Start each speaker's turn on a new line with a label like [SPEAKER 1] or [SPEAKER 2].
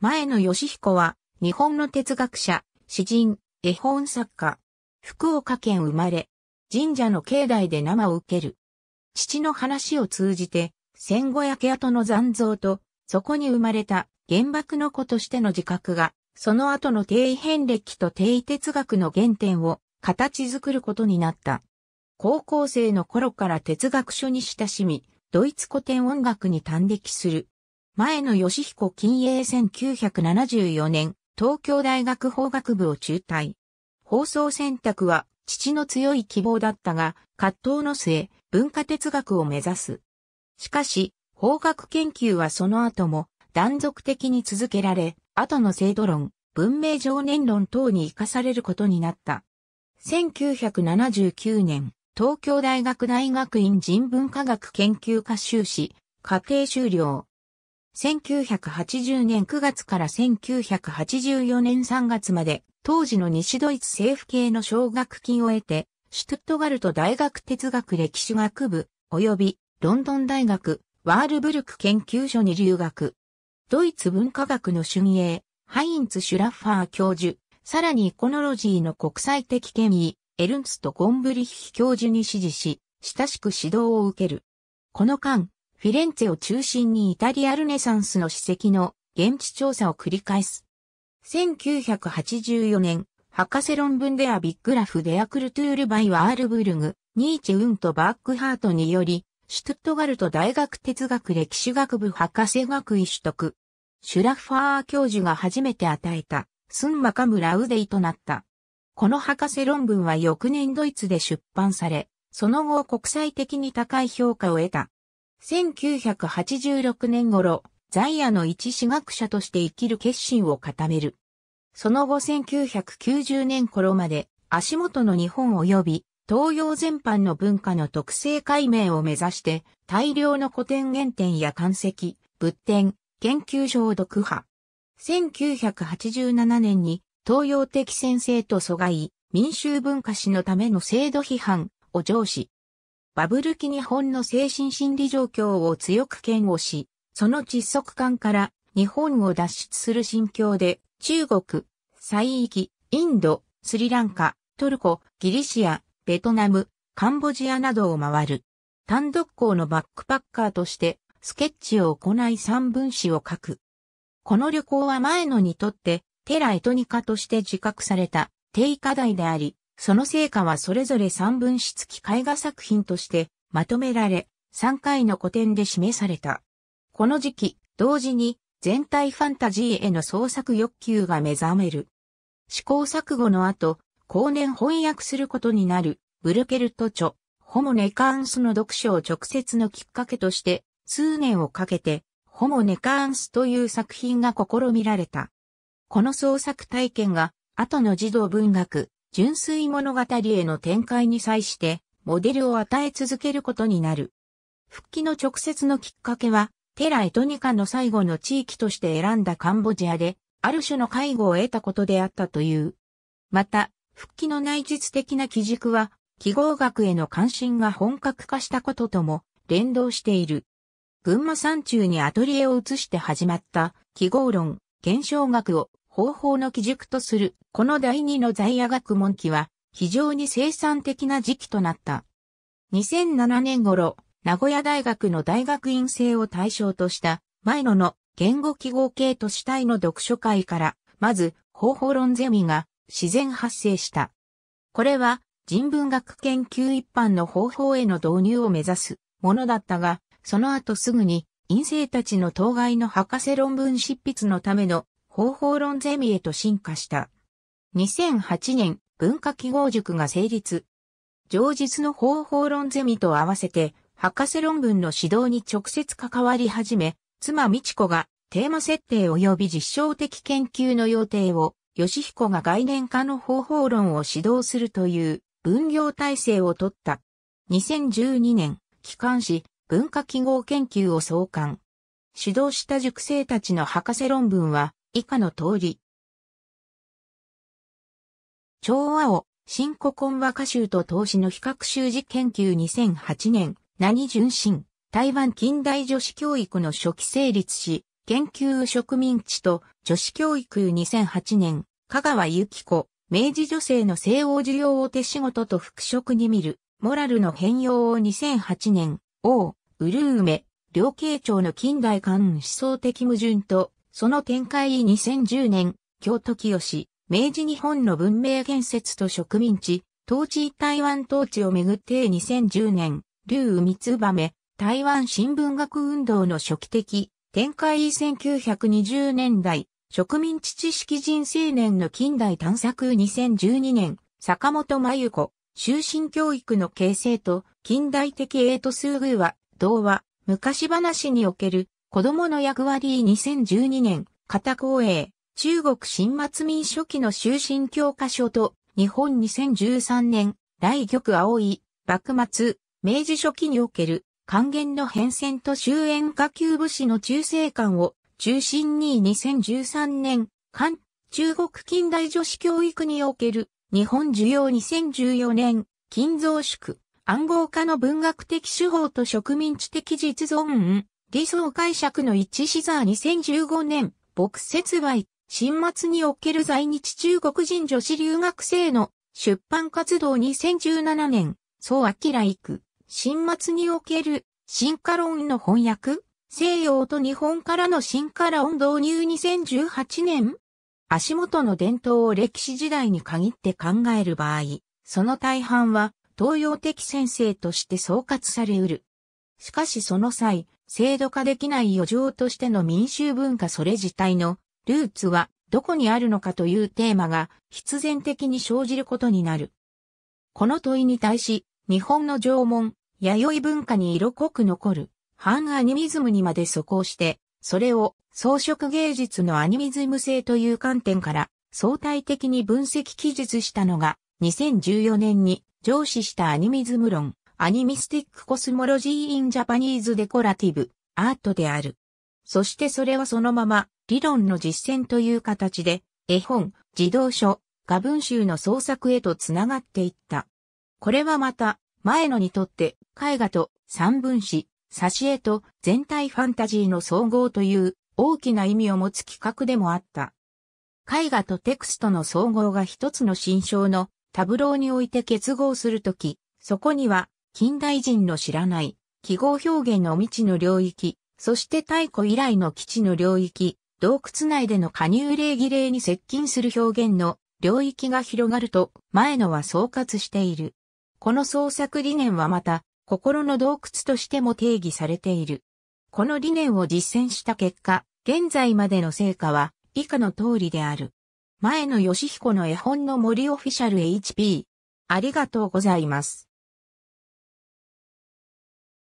[SPEAKER 1] 前野義彦は、日本の哲学者、詩人、絵本作家。福岡県生まれ、神社の境内で生を受ける。父の話を通じて、戦後焼け跡の残像と、そこに生まれた原爆の子としての自覚が、その後の定位変歴と定位哲学の原点を形作ることになった。高校生の頃から哲学書に親しみ、ドイツ古典音楽に端的する前野義彦近衛1974年、東京大学法学部を中退。放送選択は父の強い希望だったが、葛藤の末、文化哲学を目指す。しかし、法学研究はその後も断続的に続けられ、後の制度論、文明常年論等に生かされることになった。1979年、東京大学大学院人文科学研究科修士、家庭修了。1980年9月から1984年3月まで、当時の西ドイツ政府系の奨学金を得て、シュトットガルト大学哲学歴史学部、及びロンドン大学、ワールブルク研究所に留学。ドイツ文化学の春英、ハインツ・シュラッファー教授、さらにイコノロジーの国際的権威、エルンツとゴンブリヒ教授に指示し、親しく指導を受ける。この間、フィレンツェを中心にイタリアルネサンスの史跡の現地調査を繰り返す。1984年、博士論文ではビッグラフ・デアクルトゥール・バイ・ワールブルグ、ニーチェ・ウンとバックハートにより、シュトゥットガルト大学哲学歴史学部博士学位取得。シュラッファー教授が初めて与えた、スンマカムラウデイとなった。この博士論文は翌年ドイツで出版され、その後国際的に高い評価を得た。1986年頃、在野の一私学者として生きる決心を固める。その後1990年頃まで足元の日本及び東洋全般の文化の特性解明を目指して大量の古典原点や漢石、仏典、研究所を読破。1987年に東洋的先生と阻害、民衆文化史のための制度批判を上司、バブル期日本の精神心理状況を強く嫌悪し、その窒息感から日本を脱出する心境で、中国、西域、インド、スリランカ、トルコ、ギリシア、ベトナム、カンボジアなどを回る。単独校のバックパッカーとしてスケッチを行い三文子を書く。この旅行は前野にとってテラエトニカとして自覚された低課題であり、その成果はそれぞれ三分子付き絵画作品としてまとめられ、三回の個展で示された。この時期、同時に全体ファンタジーへの創作欲求が目覚める。試行錯誤の後、後年翻訳することになる、ブルケルト著、ホモネカーンスの読書を直接のきっかけとして、数年をかけて、ホモネカーンスという作品が試みられた。この創作体験が、後の児童文学、純粋物語への展開に際して、モデルを与え続けることになる。復帰の直接のきっかけは、テラエトニカの最後の地域として選んだカンボジアで、ある種の介護を得たことであったという。また、復帰の内実的な基軸は、記号学への関心が本格化したこととも連動している。群馬山中にアトリエを移して始まった記号論、現象学を方法の基軸とする、この第二の在野学問期は、非常に生産的な時期となった。2007年頃、名古屋大学の大学院生を対象とした、前野の言語記号系都市体の読書会から、まず、方法論ゼミが自然発生した。これは、人文学研究一般の方法への導入を目指すものだったが、その後すぐに、院生たちの当該の博士論文執筆のための方法論ゼミへと進化した。2008年、文化記号塾が成立。上述の方法論ゼミと合わせて、博士論文の指導に直接関わり始め、妻美智子がテーマ設定及び実証的研究の予定を、吉彦が概念化の方法論を指導するという分業体制をとった。2012年、機関誌、文化記号研究を創刊。指導した塾生たちの博士論文は、以下の通り。調和を新古今和歌集と投資の比較習字研究2008年、何純真、台湾近代女子教育の初期成立し、研究植民地と女子教育2008年、香川由紀子、明治女性の西欧需要を手仕事と復職に見る、モラルの変容を2008年、王、ウルウメ、両慶長の近代間思想的矛盾とその展開2010年、京都清、明治日本の文明建設と植民地、統治台湾統治をめぐって2010年、竜三つばめ、台湾新聞学運動の初期的、展開1920年代、植民地知識人青年の近代探索2012年、坂本真由子、終身教育の形成と近代的エイトスーグーは、童話、昔話における子供の役割2012年、片公営、中国新末民初期の終身教科書と、日本2013年、大玉青い、幕末、明治初期における、還元の変遷と終焉下級武士の中世感を、中心に2013年、韓、中国近代女子教育における、日本需要2014年、金蔵縮、暗号化の文学的手法と植民地的実存、理想解釈の一致シザー2015年、牧説売、新末における在日中国人女子留学生の出版活動2017年、総明行く、新末における進化論の翻訳、西洋と日本からの進化論導入2018年足元の伝統を歴史時代に限って考える場合、その大半は東洋的先生として総括されうる。しかしその際、制度化できない余剰としての民衆文化それ自体のルーツはどこにあるのかというテーマが必然的に生じることになる。この問いに対し、日本の縄文、弥生文化に色濃く残る、反アニミズムにまで疎行して、それを装飾芸術のアニミズム性という観点から相対的に分析記述したのが2014年に上司したアニミズム論アニミスティックコスモロジー・イン・ジャパニーズ・デコラティブ・アートである。そしてそれはそのまま理論の実践という形で、絵本、児童書、画文集の創作へとつながっていった。これはまた、前野にとって絵画と三文詩、挿絵と全体ファンタジーの総合という大きな意味を持つ企画でもあった。絵画とテクストの総合が一つの新章のタブローにおいて結合するとき、そこには近代人の知らない、記号表現の未知の領域、そして太古以来の基地の領域、洞窟内での加入礼儀礼に接近する表現の領域が広がると前のは総括している。この創作理念はまた心の洞窟としても定義されている。この理念を実践した結果、現在までの成果は以下の通りである。前野義彦の絵本の森オフィシャル HP。ありがとうございます。